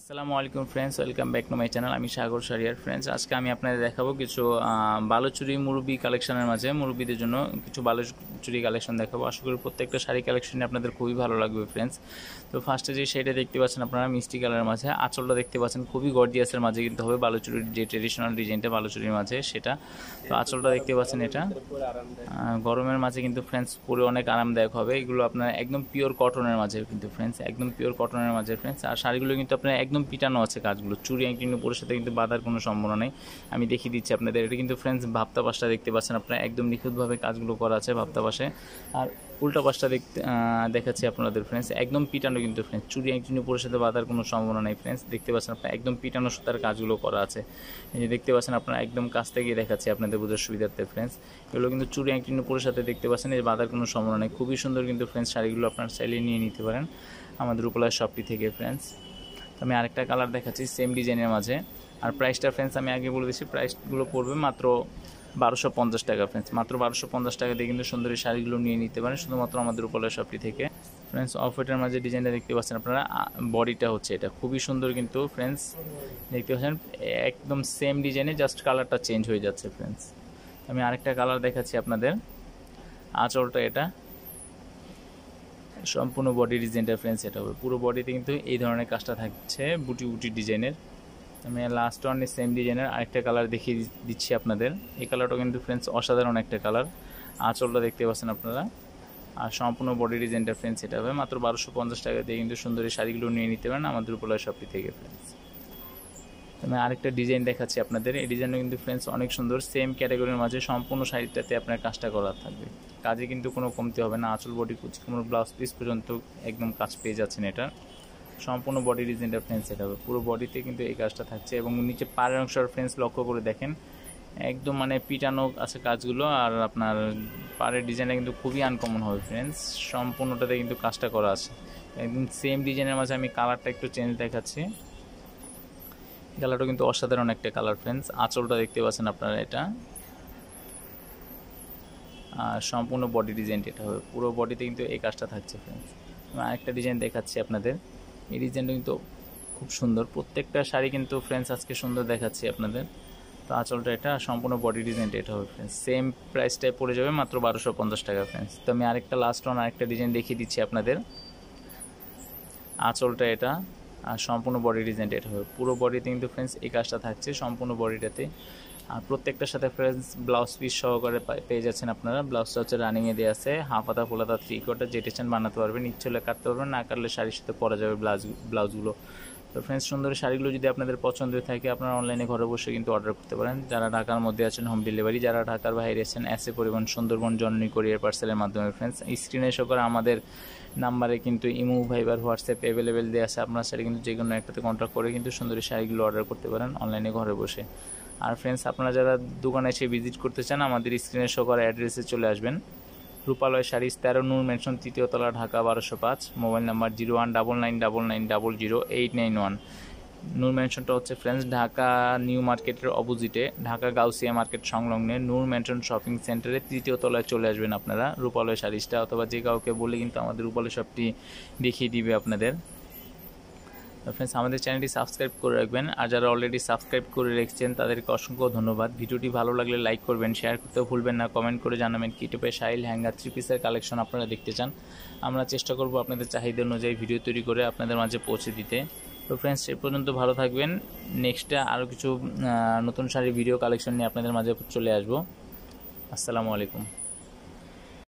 আসসালামু আলাইকুম friends welcome back to my channel আমি সাগর সারিয়ার ফ্রেন্ডস আজকে আমি আপনাদের দেখাবো কিছু বালুচুরি মুরব্বি কালেকশনের মাঝে মুরব্বিদের জন্য কিছু বালুচুরি কালেকশন দেখাবো আশা করি প্রত্যেকটা শাড়ি কালেকশনে আপনাদের খুবই ভালো লাগবে ফ্রেন্ডস তো ফার্স্টে যে শাড়িটা দেখতে পাচ্ছেন আপনারা মিষ্টি কালারের মাঝে আঁচলটা দেখতে পাচ্ছেন খুবই গর্জিয়াসের মাঝে কিন্তু হবে বালুচুরির যে ট্রেডিশনাল ডিজাইনটা বালুচুরির মাঝে সেটা তো আঁচলটা দেখতে পাচ্ছেন এটা গরমের মাঝে কিন্তু ফ্রেন্ডস পরে অনেক আরামদায়ক হবে এগুলো আপনার একদম পিওর কটনের মাঝে কিন্তু ফ্রেন্ডস একদম পিওর কটনের মাঝে ফ্রেন্ডস আর শাড়িগুলো কিন্তু আপনার একদম পিটানো আছে কাজগুলো চুরি একটিনের উপরের সাথে কিন্তু বাঁধার কোনো সম্ভাবনা নেই আমি দেখিয়ে দিচ্ছি আপনাদের এটা কিন্তু ফ্রেন্ডস ভাবতা পাশটা দেখতে পাচ্ছেন আপনারা একদম নিখুঁতভাবে কাজগুলো করা আছে ভাবতা পাশে আর উল্টা পাশটা দেখতে দেখাচ্ছি আপনাদের ফ্রেন্ডস একদম পিটানো কিন্তু ফ্রেন্ডস চুরি একজন উপরের সাথে বাধার কোনো সম্ভাবনা নেই ফ্রেন্ডস দেখতে পাচ্ছেন আপনার একদম পিটানো সুতার কাজগুলো করা আছে এই যে দেখতে পাচ্ছেন আপনার একদম কাছ থেকে দেখাচ্ছি আপনাদের বোঝার সুবিধার্থে ফ্রেন্ডস এগুলো কিন্তু চুরি একজন উপরের সাথে দেখতে পাচ্ছেন এই বাঁধার কোনো সম্ভাবনা নেই খুবই সুন্দর কিন্তু ফ্রেন্ডস শাড়িগুলো আপনার চাইলে নিয়ে নিতে পারেন আমাদের উপলায় শপটি থেকে ফ্রেন্ডস আমি আরেকটা কালার দেখাচ্ছি সেম ডিজাইনের মাঝে আর প্রাইসটা ফ্রেন্ডস আমি আগে বলে দিচ্ছি প্রাইসগুলো পড়বে মাত্র বারোশো পঞ্চাশ টাকা ফ্রেন্ডস মাত্র বারোশো পঞ্চাশ টাকা দিয়ে কিন্তু সুন্দরী শাড়িগুলো নিয়ে নিতে পারেন শুধুমাত্র আমাদের উপলয় শপটি থেকে ফ্রেন্ডস অফ হোয়াইটের মাঝে ডিজাইনটা দেখতে পাচ্ছেন আপনারা বডিটা হচ্ছে এটা খুবই সুন্দর কিন্তু ফ্রেন্ডস দেখতে পাচ্ছেন একদম সেম ডিজাইনে জাস্ট কালারটা চেঞ্জ হয়ে যাচ্ছে ফ্রেন্ডস আমি আরেকটা কালার দেখাচ্ছি আপনাদের আঁচলটা এটা সম্পূর্ণ বডি ডিজাইনটা ফ্রেন্ড সেটা হবে পুরো বডিতে কিন্তু এই ধরনের কাজটা থাকছে বুটি বুটি ডিজাইনের আমি লাস্ট ওয়ানে সেম ডিজাইনের আরেকটা কালার দেখিয়ে দিচ্ছি আপনাদের এই কালারটা কিন্তু ফ্রেন্ডস অসাধারণ একটা কালার আঁচলটা দেখতে পাচ্ছেন আপনারা আর সম্পূর্ণ বডি ডিজাইনটা ফ্রেন্ড সেটা হবে মাত্র বারোশো পঞ্চাশ টাকা দিয়ে কিন্তু সুন্দর শাড়িগুলো নিয়ে নিতে পারেন আমাদের উপলয় সবটি থেকে ফ্রেন্ডস আমি আরেকটা ডিজাইন দেখাচ্ছি আপনাদের এই ডিজাইনও কিন্তু ফ্রেন্ডস অনেক সুন্দর সেম ক্যাটাগরির মাঝে সম্পূর্ণ শাড়িটাতে আপনার কাজটা করা থাকবে কাজে কিন্তু কোনো কমতি হবে না আঁচল বডি কুচি কোমর ব্লাউজ পিস পর্যন্ত একদম কাজ পেয়ে যাচ্ছেন এটা সম্পূর্ণ বডি ডিজাইনটা ফ্রেন্স এটা হবে পুরো বডিতে কিন্তু এই কাজটা থাকছে এবং নিচে পাড়ের অংশের ফ্রেন্স লক্ষ্য করে দেখেন একদম মানে পিটানো আছে কাজগুলো আর আপনার পাড়ের ডিজাইনটা কিন্তু খুবই আনকমন হবে ফ্রেন্ডস সম্পূর্ণটাতে কিন্তু কাজটা করা আছে একদম সেম ডিজাইনের মাঝে আমি কালারটা একটু চেঞ্জ দেখাচ্ছি কালারটা কিন্তু অসাধারণ একটা কালার ফ্রেন্ডস আঁচলটা দেখতে পাচ্ছেন আপনারা এটা আর সম্পূর্ণ বডি ডিজাইনটা এটা হবে পুরো বডিতে কিন্তু এই কাজটা থাকছে ফ্রেন্ডস আমি আরেকটা ডিজাইন দেখাচ্ছি আপনাদের এই ডিজাইনটা কিন্তু খুব সুন্দর প্রত্যেকটা শাড়ি কিন্তু ফ্রেন্ডস আজকে সুন্দর দেখাচ্ছি আপনাদের তো আঁচলটা এটা সম্পূর্ণ বডি ডিজাইনটা এটা হবে ফ্রেন্ডস সেম প্রাইসটায় পড়ে যাবে মাত্র বারোশো পঞ্চাশ টাকা ফ্রেন্ডস তো আমি আরেকটা লাস্ট ওয়ান আরেকটা ডিজাইন দেখিয়ে দিচ্ছি আপনাদের আঁচলটা এটা আর সম্পূর্ণ বডি ডিজাইনটা হবে পুরো বডিতে কিন্তু ফ্রেন্ডস এই কাজটা থাকছে সম্পূর্ণ বডিটাতে আর প্রত্যেকটার সাথে ফ্রেন্ডস ব্লাউজ পিস সহকারে পেয়ে যাচ্ছেন আপনারা ব্লাউজটা হচ্ছে রানিংয়ে দেওয়া আছে হাফ পাতা ফুলাতা থ্রি কোটা যেটি বানাতে পারবেন ইচ্ছে হলে কাটতে পারবেন না কাটলে শাড়ির সাথে পরা যাবে ব্লাউজ ব্লাউজগুলো তো ফ্রেন্ডস সুন্দর শাড়িগুলো যদি আপনাদের পছন্দ হয়ে থাকে আপনারা অনলাইনে ঘরে বসে কিন্তু অর্ডার করতে পারেন যারা ঢাকার মধ্যে আছেন হোম ডেলিভারি যারা ঢাকার বাইরে আছেন এসে পরিবহন সুন্দরবন জননী কোরিয়ার পার্সেলের মাধ্যমে ফ্রেন্ডস স্ক্রিনে শো করা আমাদের নাম্বারে কিন্তু ইমো ভাইবার হোয়াটসঅ্যাপ অ্যাভেলেবেল দেওয়া আছে আপনার শাড়ি কিন্তু যে কোনো একটাতে কন্ট্যাক্ট করে কিন্তু সুন্দরী শাড়িগুলো অর্ডার করতে পারেন অনলাইনে ঘরে বসে আর ফ্রেন্ডস আপনারা যারা দোকানে এসে ভিজিট করতে চান আমাদের স্ক্রিনে শো করা অ্যাড্রেসে চলে আসবেন রূপালয় শাড়িস তেরো নূর মেনশন তৃতীয় তলা ঢাকা বারোশো পাঁচ mobile number zero one double nine double nine double zero eight nine one Noor মেনশনটা হচ্ছে ফ্রেন্ডস ঢাকা নিউ মার্কেটের অপোজিটে ঢাকা গাউসিয়া মার্কেট সংলগ্নে নূর মেনশন শপিং সেন্টারে তৃতীয় তলায় চলে আসবেন আপনারা রূপালয় শাড়িসটা অথবা যে কাউকে বলে কিন্তু আমাদের রূপালয় শপটি দেখিয়ে দিবে আপনাদের ফ্রেন্ডস uh, আমাদের চ্যানেলটি সাবস্ক্রাইব করে রাখবেন আর যারা অলরেডি সাবস্ক্রাইব করে রেখেছেন তাদেরকে অসংখ্য ধন্যবাদ ভিডিওটি ভালো লাগলে লাইক করবেন শেয়ার করতেও ভুলবেন না কমেন্ট করে জানাবেন কি টিপে শাইল হ্যাঙ্গার থ্রি পিসের কালেকশন আপনারা দেখতে চান আমরা চেষ্টা করব আপনাদের চাহিদা অনুযায়ী ভিডিও তৈরি করে আপনাদের মাঝে পৌঁছে দিতে তো ফ্রেন্ডস এ পর্যন্ত ভালো থাকবেন নেক্সটটা আরও কিছু নতুন শাড়ির ভিডিও কালেকশন নিয়ে আপনাদের মাঝে চলে আসবো আসসালামু আলাইকুম